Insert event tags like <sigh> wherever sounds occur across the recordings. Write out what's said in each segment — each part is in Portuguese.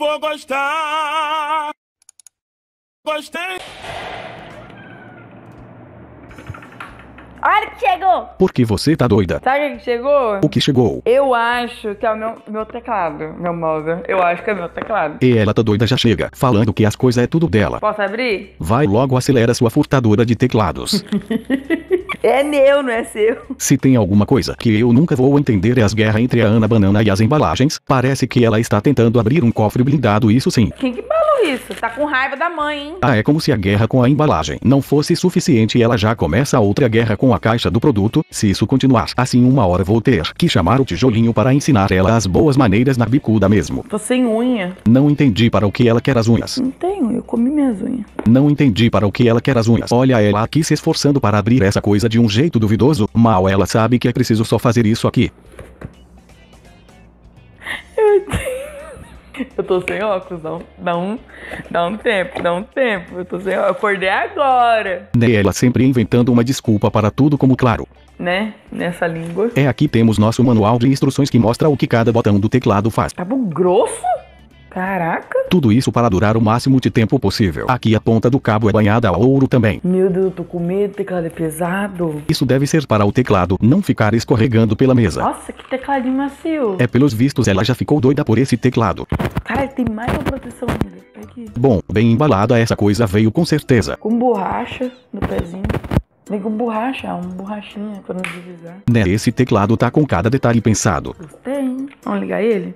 vou gostar. Gostei. Olha que chegou! Porque você tá doida. Sabe o que chegou? O que chegou? Eu acho que é o meu, meu teclado, meu móvel. Eu acho que é meu teclado. E ela tá doida já chega, falando que as coisas é tudo dela. Posso abrir? Vai logo acelera sua furtadora de teclados. <laughs> é meu, não é seu. Se tem alguma coisa que eu nunca vou entender é as guerras entre a Ana Banana e as embalagens. Parece que ela está tentando abrir um cofre blindado, isso sim. Quem que falou? isso. Tá com raiva da mãe, hein? Ah, é como se a guerra com a embalagem não fosse suficiente e ela já começa outra guerra com a caixa do produto. Se isso continuar assim, uma hora vou ter que chamar o tijolinho para ensinar ela as boas maneiras na bicuda mesmo. Tô sem unha. Não entendi para o que ela quer as unhas. Não tenho, eu comi minhas unhas. Não entendi para o que ela quer as unhas. Olha ela aqui se esforçando para abrir essa coisa de um jeito duvidoso. Mal ela sabe que é preciso só fazer isso aqui. Eu <laughs> Eu tô sem óculos, dá um, dá um, dá um tempo, dá um tempo. Eu tô sem óculos, acordei agora. Ela sempre inventando uma desculpa para tudo como claro. Né? Nessa língua. É aqui temos nosso manual de instruções que mostra o que cada botão do teclado faz. Tá bom grosso? Caraca. Tudo isso para durar o máximo de tempo possível. Aqui a ponta do cabo é banhada a ouro também. Meu Deus, eu tô com medo, teclado é pesado. Isso deve ser para o teclado não ficar escorregando pela mesa. Nossa, que tecladinho macio. É pelos vistos ela já ficou doida por esse teclado. Cara, tem mais uma proteção ainda. Aqui. Bom, bem embalada essa coisa veio com certeza. Com borracha no pezinho. vem com borracha, um borrachinha pra não divisar. Né, esse teclado tá com cada detalhe pensado. Tem. Vamos ligar ele?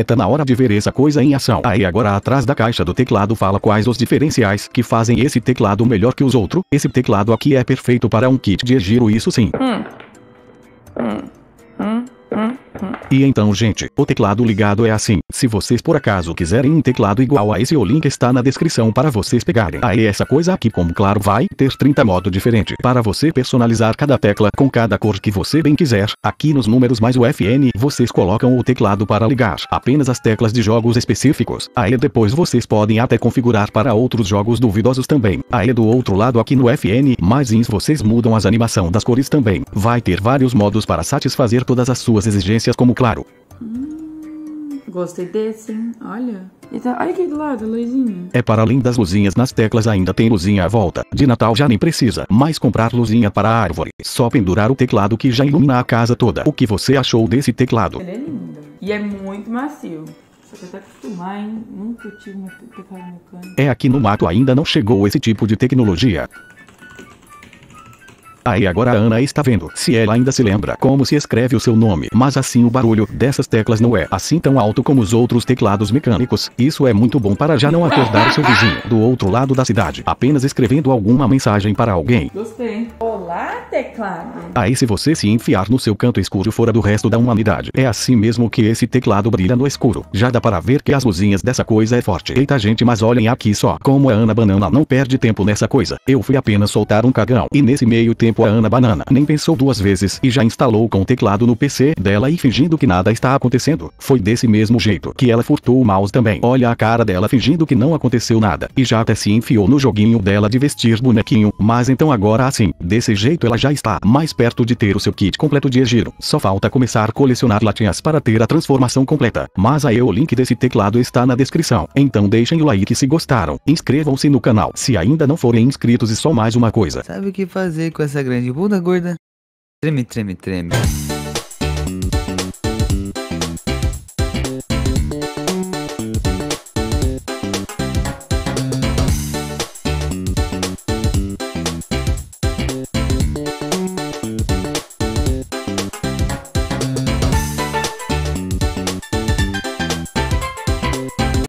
É tá na hora de ver essa coisa em ação. Aí agora atrás da caixa do teclado fala quais os diferenciais que fazem esse teclado melhor que os outros. Esse teclado aqui é perfeito para um kit de giro isso sim. Hum. Hum. E então gente, o teclado ligado é assim. Se vocês por acaso quiserem um teclado igual a esse o link está na descrição para vocês pegarem. Aí essa coisa aqui como claro vai ter 30 modos diferentes para você personalizar cada tecla com cada cor que você bem quiser. Aqui nos números mais o FN vocês colocam o teclado para ligar apenas as teclas de jogos específicos. Aí depois vocês podem até configurar para outros jogos duvidosos também. Aí do outro lado aqui no FN mais ins vocês mudam as animação das cores também. Vai ter vários modos para satisfazer todas as suas exigências como claro. Hum, gostei desse, hein? Olha. Tá, olha aqui do lado, luzinha. É para além das luzinhas nas teclas ainda tem luzinha à volta. De Natal já nem precisa mais comprar luzinha para a árvore. Só pendurar o teclado que já ilumina a casa toda. O que você achou desse teclado? Ele é lindo. E é muito macio. Acostumar, é aqui no mato ainda não chegou esse tipo de tecnologia. Aí agora a Ana está vendo, se ela ainda se lembra como se escreve o seu nome. Mas assim o barulho dessas teclas não é assim tão alto como os outros teclados mecânicos. Isso é muito bom para já não acordar seu vizinho do outro lado da cidade, apenas escrevendo alguma mensagem para alguém. Gostei. Olá, teclado. Aí se você se enfiar no seu canto escuro fora do resto da humanidade, é assim mesmo que esse teclado brilha no escuro. Já dá para ver que as luzinhas dessa coisa é forte. Eita gente, mas olhem aqui só, como a Ana Banana não perde tempo nessa coisa. Eu fui apenas soltar um cagão e nesse meio tempo tempo a Ana Banana nem pensou duas vezes e já instalou com o teclado no PC dela e fingindo que nada está acontecendo. Foi desse mesmo jeito que ela furtou o mouse também. Olha a cara dela fingindo que não aconteceu nada e já até se enfiou no joguinho dela de vestir bonequinho, mas então agora assim, desse jeito ela já está mais perto de ter o seu kit completo de Egiro. Só falta começar a colecionar latinhas para ter a transformação completa. Mas aí o link desse teclado está na descrição. Então deixem o like se gostaram. Inscrevam-se no canal se ainda não forem inscritos e só mais uma coisa. Sabe o que fazer com essa grande, bunda gorda. Treme, treme, treme.